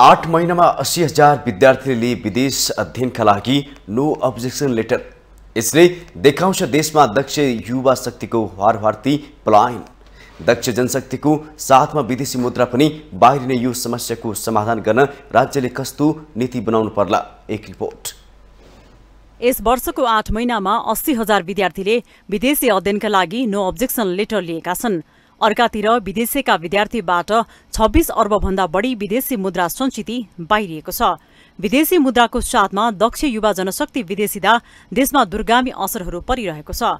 आठ महिनामा अस्सी हजार विद्यार्थीले विदेश अध्ययनका लागि नो अब्जेक्सन लेटर यसले देखाउँछ देशमा दक्ष युवा शक्तिको हारभार्थी पलायन दक्ष जनशक्तिको साथमा विदेशी मुद्रा पनि बाहिरिने यो समस्याको समाधान गर्न राज्यले कस्तो नीति बनाउनु पर्ला एक रिपोर्ट यस वर्षको आठ महिनामा अस्सी हजार विद्यार्थीले विदेशी अध्ययनका लागि नो अब्जेक्सन लेटर लिएका छन् अर्कातिर विदेशीका विद्यार्थीबाट छब्बिस अर्बभन्दा बढी विदेशी मुद्रा सञ्चिति बाहिरिएको छ विदेशी मुद्राको साथमा दक्ष युवा जनशक्ति विदेशीदा देशमा दुर्गामी असरहरू परिरहेको छ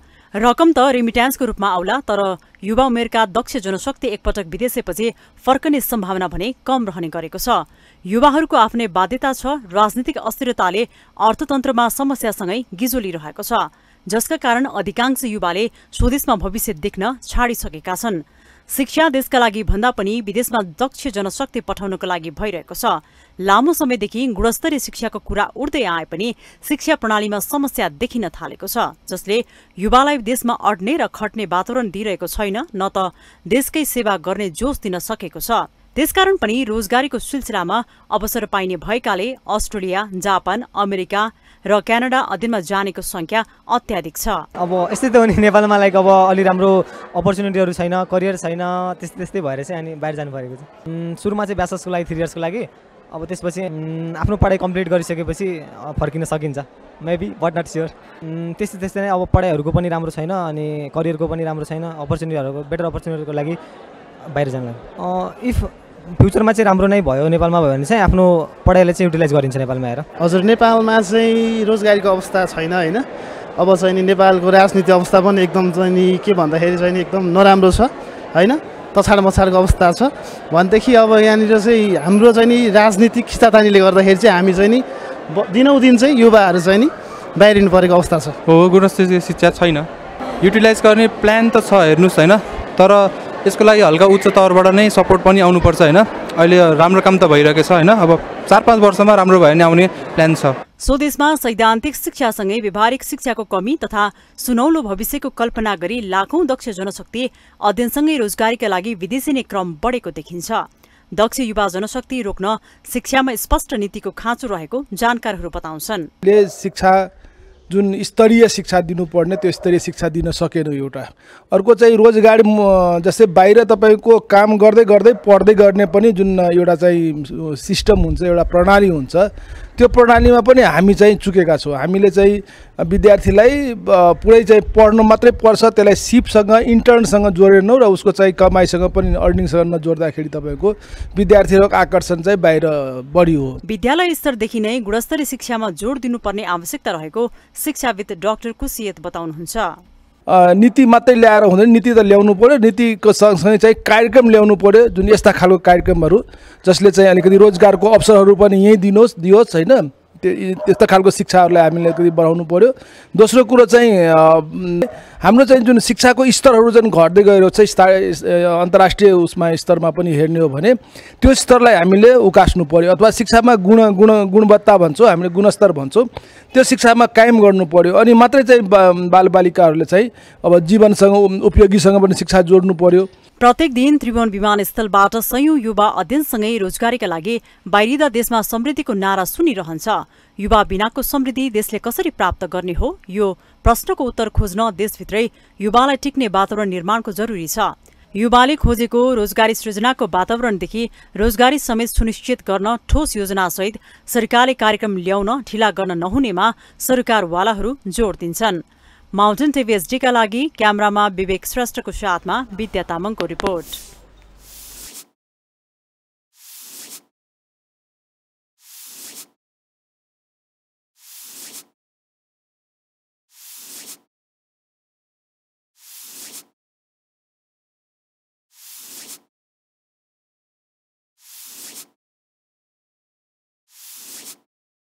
रकम त रेमिट्यान्सको रूपमा आउला तर युवा उमेरका दक्ष जनशक्ति एकपटक विदेशेपछि फर्कने सम्भावना भने कम रहने गरेको छ युवाहरूको आफ्नै बाध्यता छ राजनीतिक अस्थिरताले अर्थतन्त्रमा समस्यासँगै गिजोलिरहेको छ जसका कारण अधिकांश युवाले स्वदेशमा भविष्य देख्न छाडिसकेका छन् शिक्षा देशका लागि भन्दा पनि विदेशमा दक्ष जनशक्ति पठाउनको लागि भइरहेको छ लामो समयदेखि गुणस्तरीय शिक्षाको कुरा उठ्दै आए पनि शिक्षा प्रणालीमा समस्या देखिन थालेको छ जसले युवालाई देशमा अड्ने र खट्ने वातावरण दिइरहेको छैन न त देशकै सेवा गर्ने जोस दिन सकेको छ त्यसकारण पनि रोजगारीको सिलसिलामा अवसर पाइने भएकाले अस्ट्रेलिया जापान अमेरिका र क्यानाडा अध्ययनमा जानेको सङ्ख्या अत्याधिक छ अब यस्तै त हो नि नेपालमा लाइक अब अलि राम्रो अपर्च्युनिटीहरू छैन करियर छैन त्यस्तै त्यस्तै भएर चाहिँ अनि बाहिर जानु परेको छ सुरुमा चाहिँ ब्यासर्सको लागि थ्री इयर्सको लागि अब त्यसपछि आफ्नो पढाइ कम्प्लिट गरिसकेपछि फर्किन सकिन्छ मेबी बट नट स्योर त्यस्तै त्यस्तै नै अब पढाइहरूको पनि राम्रो छैन अनि करियरको पनि राम्रो छैन अपर्च्युनिटीहरूको बेटर अपर्च्युनिटीको लागि बाहिर जानु इफ फ्युचरमा चाहिँ राम्रो नै भयो नेपालमा भयो भने चाहिँ आफ्नो पढाइलाई चाहिँ युटिलाइज गरिन्छ नेपालमा आएर हजुर नेपालमा चाहिँ रोजगारीको अवस्था छैन होइन अब चाहिँ नि नेपालको राजनीति अवस्था पनि एकदम चाहिँ नि के भन्दाखेरि चाहिँ नि एकदम नराम्रो छ होइन तछाड मछाडको अवस्था छ भनेदेखि अब यहाँनिर चाहिँ हाम्रो चाहिँ नि राजनीतिक खिचातानीले गर्दाखेरि चाहिँ हामी चाहिँ नि दिनौ दिन चाहिँ युवाहरू चाहिँ नि बाहिरिनु परेको अवस्था छ हो गुणस्तरीय शिक्षा छैन युटिलाइज गर्ने प्लान त छ हेर्नुहोस् होइन तर यसको लागि हल्का उच्च तहबाट नै सपोर्ट पनि आउनुपर्छ होइन अहिले राम्रो काम त भइरहेको छ होइन अब चार पाँच वर्षमा राम्रो भयो भने आउने प्लान छ स्वदेशमा सैद्धान्तिक शिक्षासँगै व्यवहारिक शिक्षाको कमी तथा सुनौलो भविष्यको कल्पना गरी लाखौँ दक्ष जनशक्ति अध्ययनसँगै रोजगारीका लागि विदेशी नै क्रम बढेको देखिन्छ दक्ष युवा जनशक्ति रोक्न शिक्षामा स्पष्ट नीतिको खाँचो रहेको जानकारहरू बताउँछन् शिक्षा जुन स्तरीय शिक्षा दिनुपर्ने त्यो स्तरीय शिक्षा दिन सकेन एउटा अर्को चाहिँ रोजगारी जस्तै बाहिर तपाईँको काम गर्दै गर्दै पढ्दै गर्ने पनि जुन एउटा चाहिँ सिस्टम हुन्छ एउटा प्रणाली हुन्छ त्यो प्रणालीमा पनि हामी चाहिँ चुकेका छौँ हामीले चाहिँ विद्यार्थीलाई पुरै चाहिँ पढ्नु मात्रै पर्छ त्यसलाई सिपसँग इन्टर्नसँग जोडेनौँ र उसको चाहिँ कमाइसँग पनि अर्निङसँग नजोड्दाखेरि तपाईँको विद्यार्थीहरूको आकर्षण चाहिँ बाहिर बढी हो विद्यालय स्तरदेखि नै गुणस्तरीय शिक्षामा जोड दिनुपर्ने आवश्यकता रहेको शिक्षाविद डाक्टर कुसियत बताउनुहुन्छ नीति मात्रै ल्याएर हुँदैन नीति त ल्याउनु पऱ्यो नीतिको सँगसँगै चाहिँ कार्यक्रम ल्याउनु पऱ्यो जुन यस्ता खालको कार्यक्रमहरू जसले चाहिँ अलिकति रोजगारको अवसरहरू पनि यहीँ दिनुहोस् दियोस् होइन त्यस्तो खालको शिक्षाहरूलाई हामीले अलिकति बढाउनु पऱ्यो दोस्रो कुरो चाहिँ हाम्रो चाहिँ जुन शिक्षाको स्तरहरू जुन घट्दै गएर चाहिँ अन्तर्राष्ट्रिय उसमा स्तरमा पनि हेर्ने हो भने त्यो स्तरलाई हामीले उकास्नु पऱ्यो अथवा शिक्षामा गुण गुण गुणवत्ता भन्छौँ हामीले गुणस्तर भन्छौँ त्यो शिक्षामा कायम गर्नु पऱ्यो अनि मात्रै चाहिँ बालबालिकाहरूले चाहिँ अब जीवनसँग उपयोगीसँग पनि शिक्षा जोड्नु पऱ्यो प्रत्येक दिन त्रिभुवन विमानस्थलबाट सयौं युवा अध्ययनसँगै रोजगारीका लागि बाहिरिँदा देशमा समृद्धिको नारा सुनिरहन्छ युवा बिनाको समृद्धि देशले कसरी प्राप्त गर्ने हो यो प्रश्नको उत्तर खोज्न देशभित्रै युवालाई टिक्ने वातावरण निर्माणको जरुरी छ युवाले खोजेको रोजगारी सृजनाको वातावरणदेखि रोजगारी समेत सुनिश्चित गर्न ठोस योजनासहित सरकारले कार्यक्रम ल्याउन ढिला गर्न नहुनेमा सरकारवालाहरू जोड दिन्छन् माउन्टेन टिभीएसडीका लागि क्यामरामा विवेक श्रेष्ठको साथमा विद्या तामाङको रिपोर्ट